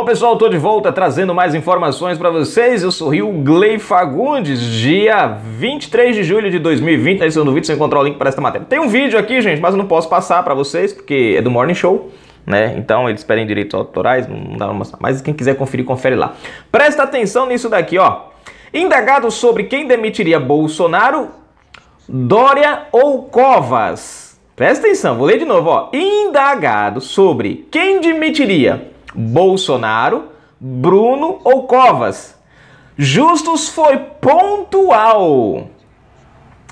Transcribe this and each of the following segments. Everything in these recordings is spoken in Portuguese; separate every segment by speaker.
Speaker 1: Bom, pessoal, estou de volta trazendo mais informações para vocês. Eu sou o Glei Fagundes, dia 23 de julho de 2020. Aí edição do vídeo você encontrar o link para esta matéria. Tem um vídeo aqui, gente, mas eu não posso passar para vocês porque é do Morning Show. Né? Então eles pedem direitos autorais, não dá para mostrar. Mas quem quiser conferir, confere lá. Presta atenção nisso daqui, ó. Indagado sobre quem demitiria Bolsonaro, Dória ou Covas? Presta atenção, vou ler de novo, ó. Indagado sobre quem demitiria Bolsonaro, Bruno ou Covas. Justus foi pontual.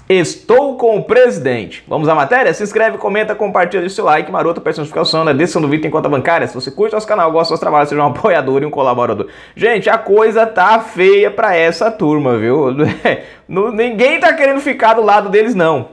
Speaker 1: Estou com o presidente. Vamos à matéria? Se inscreve, comenta, compartilha, deixa o seu like, maroto, peça notificação na né? descrição o vídeo em conta bancária. Se você curte nosso canal, gosta do nosso trabalho, seja um apoiador e um colaborador. Gente, a coisa tá feia pra essa turma, viu? Ninguém tá querendo ficar do lado deles, não.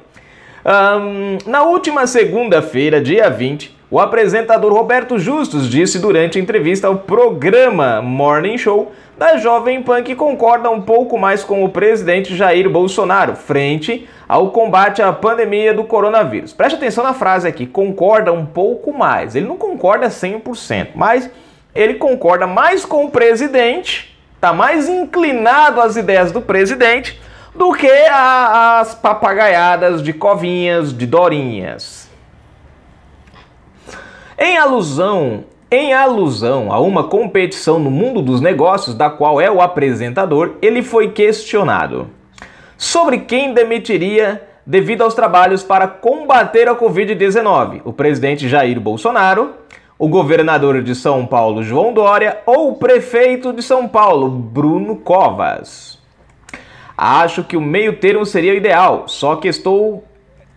Speaker 1: Um, na última segunda-feira, dia 20, o apresentador Roberto Justus disse durante entrevista ao programa Morning Show da Jovem Pan que concorda um pouco mais com o presidente Jair Bolsonaro frente ao combate à pandemia do coronavírus. Preste atenção na frase aqui, concorda um pouco mais. Ele não concorda 100%, mas ele concorda mais com o presidente, Está mais inclinado às ideias do presidente do que às papagaiadas de covinhas, de dorinhas. Em alusão, em alusão a uma competição no mundo dos negócios da qual é o apresentador, ele foi questionado sobre quem demitiria devido aos trabalhos para combater a Covid-19, o presidente Jair Bolsonaro, o governador de São Paulo, João Dória, ou o prefeito de São Paulo, Bruno Covas. Acho que o meio termo seria o ideal, só que estou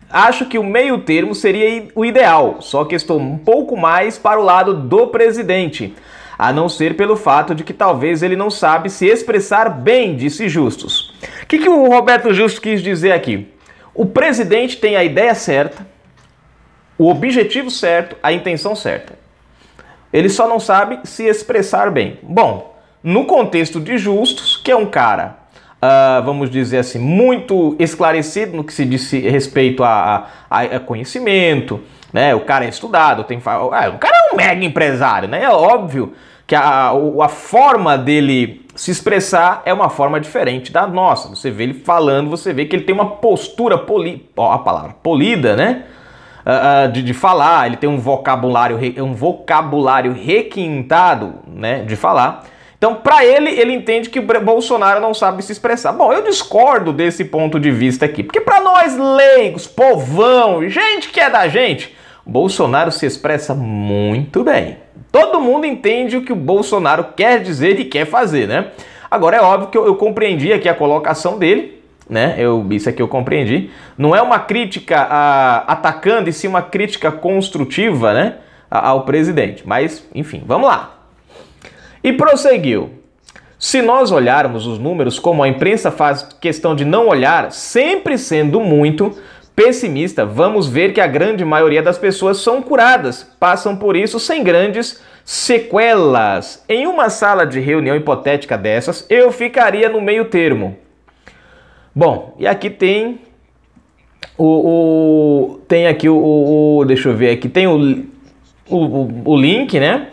Speaker 1: Acho que o meio termo seria o ideal, só que estou um pouco mais para o lado do presidente. A não ser pelo fato de que talvez ele não sabe se expressar bem, disse Justus. O que, que o Roberto Justus quis dizer aqui? O presidente tem a ideia certa, o objetivo certo, a intenção certa. Ele só não sabe se expressar bem. Bom, no contexto de Justus, que é um cara ah, vamos dizer assim, muito esclarecido no que se diz respeito a, a, a conhecimento, né? O cara é estudado, tem, ah, o cara é um mega empresário, né? É óbvio que a, a forma dele se expressar é uma forma diferente da nossa. Você vê ele falando, você vê que ele tem uma postura poli, ó, a palavra polida, né? Uh, uh, de, de falar, ele tem um vocabulário, um vocabulário requintado, né? De falar. Então, para ele, ele entende que Bolsonaro não sabe se expressar. Bom, eu discordo desse ponto de vista aqui, porque para nós leigos, povão, gente que é da gente, Bolsonaro se expressa muito bem. Todo mundo entende o que o Bolsonaro quer dizer e quer fazer, né? Agora é óbvio que eu, eu compreendi aqui a colocação dele, né? Eu, isso aqui eu compreendi. Não é uma crítica a, atacando, e sim uma crítica construtiva, né? A, ao presidente. Mas, enfim, vamos lá. E prosseguiu. Se nós olharmos os números como a imprensa faz questão de não olhar, sempre sendo muito pessimista, vamos ver que a grande maioria das pessoas são curadas, passam por isso sem grandes sequelas. Em uma sala de reunião hipotética dessas, eu ficaria no meio termo. Bom, e aqui tem o, o tem aqui o, o, deixa eu ver aqui tem o o, o link, né?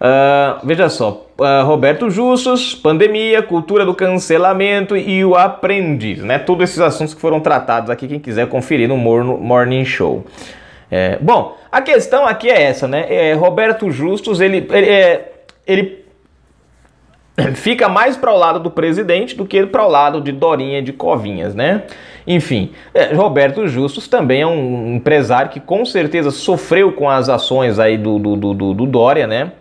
Speaker 1: Uh, veja só, uh, Roberto Justus, pandemia, cultura do cancelamento e o aprendiz, né? Todos esses assuntos que foram tratados aqui, quem quiser conferir no Morning Show. É, bom, a questão aqui é essa, né? É, Roberto Justus, ele, ele, é, ele fica mais para o lado do presidente do que para o lado de Dorinha de Covinhas, né? Enfim, é, Roberto Justus também é um empresário que com certeza sofreu com as ações aí do, do, do, do Dória, né?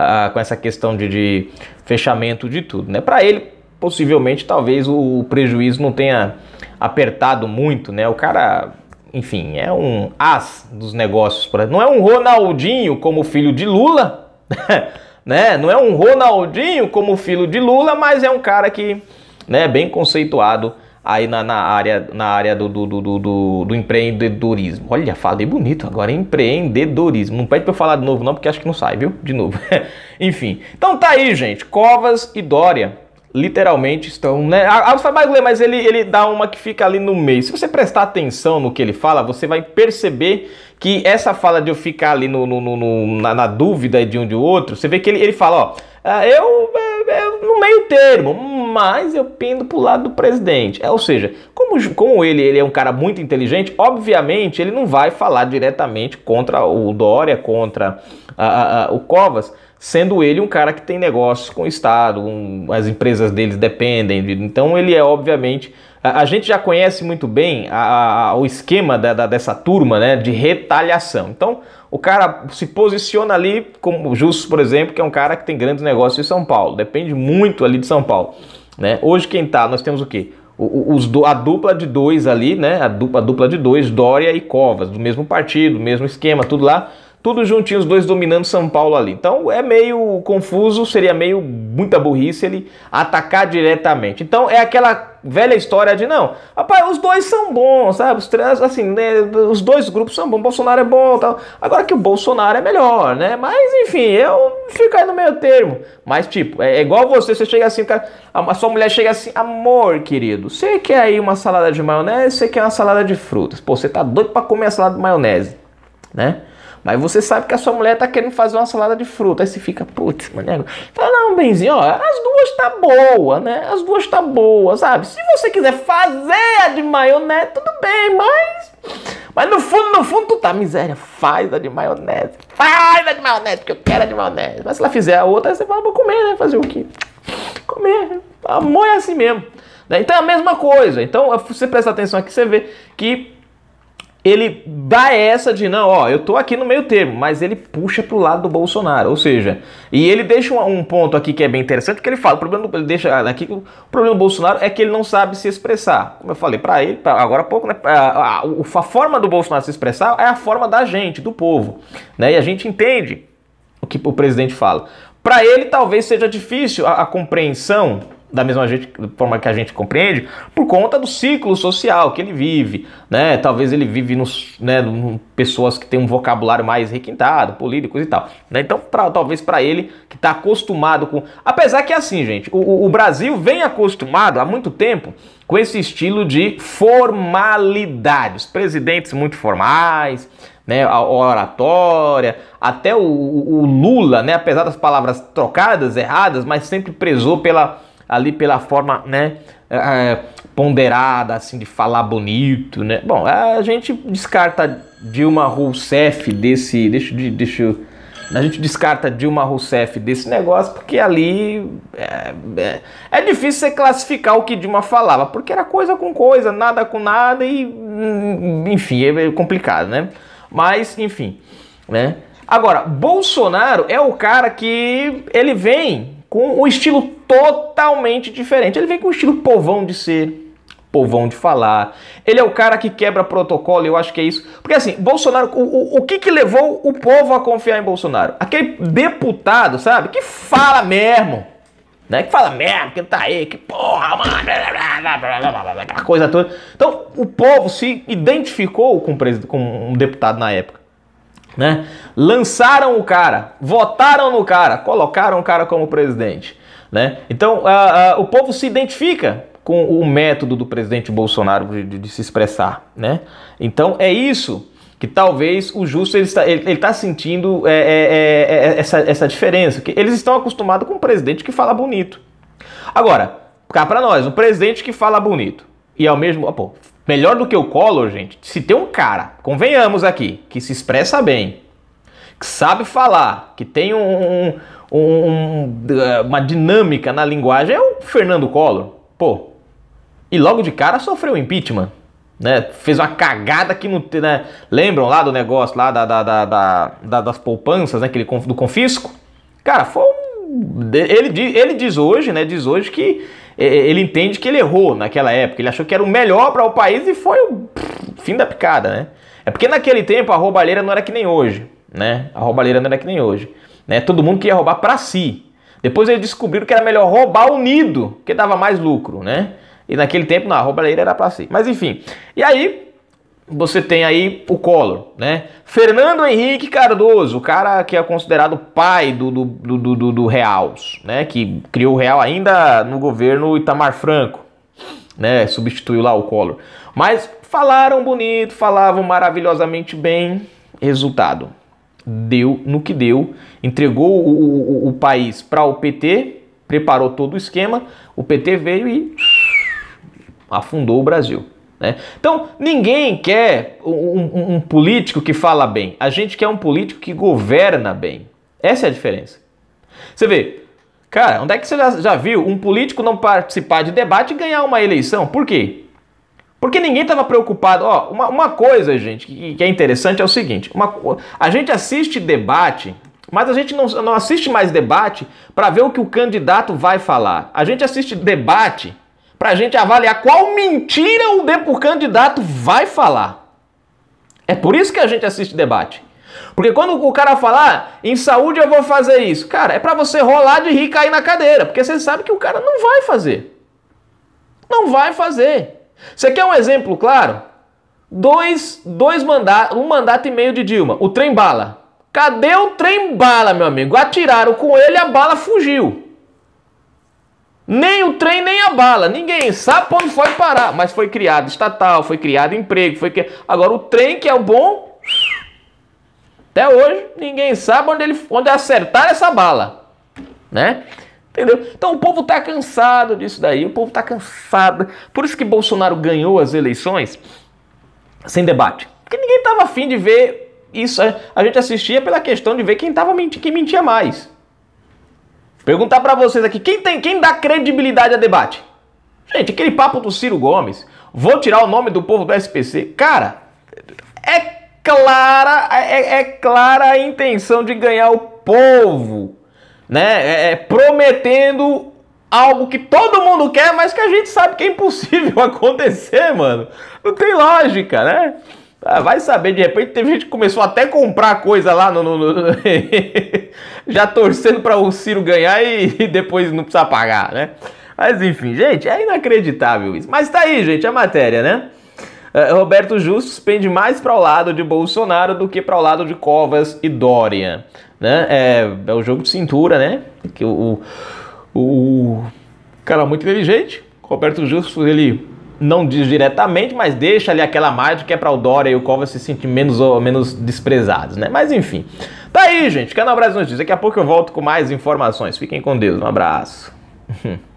Speaker 1: ah, com essa questão de, de, fechamento de tudo. Né? Para ele, possivelmente, talvez o prejuízo não tenha apertado muito. Né? O cara, enfim, é um as dos negócios. Não é um Ronaldinho como filho de Lula, né? não é um Ronaldinho como filho de Lula, mas é um cara que é né, bem conceituado aí na, na área, na área do, do, do, do, do empreendedorismo. Olha, falei bonito agora, empreendedorismo. Não pede pra eu falar de novo não, porque acho que não sai, viu? De novo. Enfim. Então tá aí, gente. Covas e Dória literalmente estão, né? Ah Alfa Bagley, mas ele, ele dá uma que fica ali no meio. Se você prestar atenção no que ele fala, você vai perceber que essa fala de eu ficar ali no, no, no na, na, dúvida de um de outro, você vê que ele, ele fala, ó, ah, eu, eu no meio termo, mas eu pendo pro lado do presidente. É, ou seja, como, como ele, ele é um cara muito inteligente, obviamente ele não vai falar diretamente contra o Dória, contra a, a, o Covas, sendo ele um cara que tem negócios com o Estado, um, as empresas deles dependem. então ele é, obviamente. A, a, gente já conhece muito bem o esquema da, da, dessa turma né, de retaliação. Então o cara se posiciona ali, como o Justus, por exemplo, que é um cara que tem grandes negócios em São Paulo, depende muito ali de São Paulo. Né? Hoje quem tá, nós temos o quê? os, a dupla de dois ali, né? A dupla, a dupla de dois, Dória e Covas, do mesmo partido, mesmo esquema, tudo lá tudo juntinho, os dois dominando São Paulo ali. Então é meio confuso, seria meio muita burrice ele atacar diretamente. Então é aquela velha história de não, rapaz, os dois são bons, sabe? Os três assim, né? os dois grupos são bons, Bolsonaro é bom tal. Agora que o Bolsonaro é melhor, né? Mas enfim, eu fico aí no meio termo. Mas, tipo, é, é igual você, você chega assim, cara, a sua mulher chega assim, amor, querido, você quer aí uma salada de maionese, você quer uma salada de frutas. Pô, você tá doido pra comer a salada de maionese, né? Mas você sabe que a sua mulher tá querendo fazer uma salada de fruta. Aí você fica, putz, manego. Fala, não, benzinho, ó, as duas tá boa, né? As duas tá boa, sabe? Se você quiser fazer a de maionese, tudo bem, mas. Mas no fundo, no fundo, tu tá miséria. Faz a de maionese. Faz a de maionese, porque eu quero a de maionese. Mas se ela fizer a outra, aí você fala, vou comer, né? Fazer o quê? Comer. Amor é assim mesmo. Né? Então é a mesma coisa. Então você presta atenção aqui, você vê que ele dá essa de não, ó, eu tô aqui no meio termo, mas ele puxa pro lado do Bolsonaro, ou seja, e ele deixa um, um ponto aqui que é bem interessante, que ele fala, o problema do, deixa aqui, o problema do Bolsonaro é que ele não sabe se expressar. Como eu falei para ele, pra, agora há pouco, né, a, a, a, forma do Bolsonaro se expressar é a forma da gente, do povo, né? E a gente entende o que o presidente fala. Para ele talvez seja difícil a, a compreensão da mesma gente, forma que a gente compreende, por conta do ciclo social que ele vive, né? Talvez ele vive nos, né, num, pessoas que têm um vocabulário mais requintado, polido, coisa e tal, né? Então, pra, talvez para ele que está acostumado com, apesar que é assim, gente, o, o Brasil vem acostumado há muito tempo com esse estilo de formalidades, presidentes muito formais, né, a oratória, até o, o, Lula, né, apesar das palavras trocadas, erradas, mas sempre prezou pela ali pela forma, né, é, é, ponderada, assim, de falar bonito, né? Bom, a gente descarta Dilma Rousseff desse, deixa, deixa eu, a gente descarta Dilma Rousseff desse negócio porque ali é, é, é, difícil você classificar o que Dilma falava, porque era coisa com coisa, nada com nada e enfim, é, é complicado, né? Mas enfim, né? Agora, Bolsonaro é o cara que ele vem com o estilo totalmente diferente. Ele vem com um estilo povão de ser, povão de falar. Ele é o cara que quebra protocolo, eu acho que é isso. Porque assim, Bolsonaro, o, o, o que que levou o povo a confiar em Bolsonaro? Aquele deputado, sabe, que fala mesmo. Né? Que fala merda, que tá aí, que porra, mano, aquela coisa toda. Então, o povo se identificou com, com um deputado na época. Né? Lançaram o cara, votaram no cara, colocaram o cara como presidente. Né? Então, a, a, o povo se identifica com o método do presidente Bolsonaro de, de, de se expressar. Né? Então, é isso que talvez o justo ele está, ele, ele tá sentindo é é, é, é, é, essa, essa diferença. que Eles estão acostumados com um presidente que fala bonito. Agora, cá para nós, um presidente que fala bonito e ao é mesmo... pô, melhor do que o Collor, gente, se tem um cara, convenhamos aqui, que se expressa bem, que sabe falar, que tem um, um um, eh, uma dinâmica na linguagem é o Fernando Collor. Pô, e logo de cara sofreu impeachment. Né? Fez uma cagada que não. Né? Lembram lá do negócio lá da, da, da, da das poupanças, né? Aquele, do confisco? Cara, foi um, ele, ele diz hoje, né? Diz hoje que eh, eh, ele entende que ele errou naquela época. Ele achou que era o melhor para o país e foi o pff, fim da picada, né? É porque naquele tempo a roubalheira não era que nem hoje, né? A roubalheira não era que nem hoje. Né? Todo mundo queria roubar para si. Depois eles descobriram que era melhor roubar unido, que dava mais lucro, né? E naquele tempo, não, a roubalheira era para si. Mas enfim. E aí, você tem aí o Collor, né? Fernando Henrique Cardoso, o cara que é considerado pai do, do, do, do, do Reals, né? Que criou o Real ainda no governo Itamar Franco, né? Substituiu lá o Collor. Mas falaram bonito, falavam maravilhosamente bem. Resultado: deu no que deu, entregou o, o, o país para o PT, preparou todo o esquema, o PT veio e afundou o Brasil. Né? Então, ninguém quer um, um, um político que fala bem, a gente quer um político que governa bem. Essa é a diferença. Você vê, cara, onde é que você já, já viu um político não participar de debate e ganhar uma eleição? Por quê? Porque ninguém estava preocupado. Ó, uma, uma coisa, gente, que, que, é interessante é o seguinte: uma, a gente assiste debate, mas a gente não, não assiste mais debate para ver o que o candidato vai falar. A gente assiste debate para a gente avaliar qual mentira o, de, o candidato vai falar. É por isso que a gente assiste debate. Porque quando o cara falar, ah, em saúde eu vou fazer isso, cara, é para você rolar de rir e cair na cadeira, porque você sabe que o cara não vai fazer. Não vai fazer. Você quer um exemplo claro? Dois, dois mandatos, um mandato e meio de Dilma, o trem bala. Cadê o trem bala, meu amigo? Atiraram com ele, a bala fugiu. Nem o trem, nem a bala. Ninguém sabe onde foi parar. Mas foi criado estatal, foi criado emprego, foi criado... Agora o trem que é o bom. Até hoje, ninguém sabe onde, ele, onde acertar essa bala. Né? Entendeu? Então o povo está cansado disso daí, o povo está cansado. Por isso que Bolsonaro ganhou as eleições sem debate. Porque ninguém estava afim de ver isso. A gente assistia pela questão de ver quem, tava mentindo, quem mentia mais. Perguntar para vocês aqui, quem tem, quem dá credibilidade a debate? Gente, aquele papo do Ciro Gomes, vou tirar o nome do povo do SPC. Cara, é clara, é, é clara a intenção de ganhar o povo né? É, é, prometendo algo que todo mundo quer, mas que a gente sabe que é impossível acontecer, mano. Não tem lógica, né? Ah, vai saber, de repente teve gente que começou até a comprar coisa lá no. no, no já torcendo para o Ciro ganhar e, e, depois não precisar pagar, né? Mas enfim, gente, é inacreditável isso. Mas tá aí, gente, a matéria, né? É, Roberto Justus pende mais para o lado de Bolsonaro do que para o lado de Covas e Dória. Né? É, é o jogo de cintura, né? Que o, o, o cara é muito inteligente. Roberto Justus, ele não diz diretamente, mas deixa ali aquela margem que é para o Dória e o Covas se sentir menos ou menos desprezados, né? Mas enfim. Tá aí, gente. Canal Brasil Notícias. Daqui a pouco eu volto com mais informações. Fiquem com Deus. Um abraço.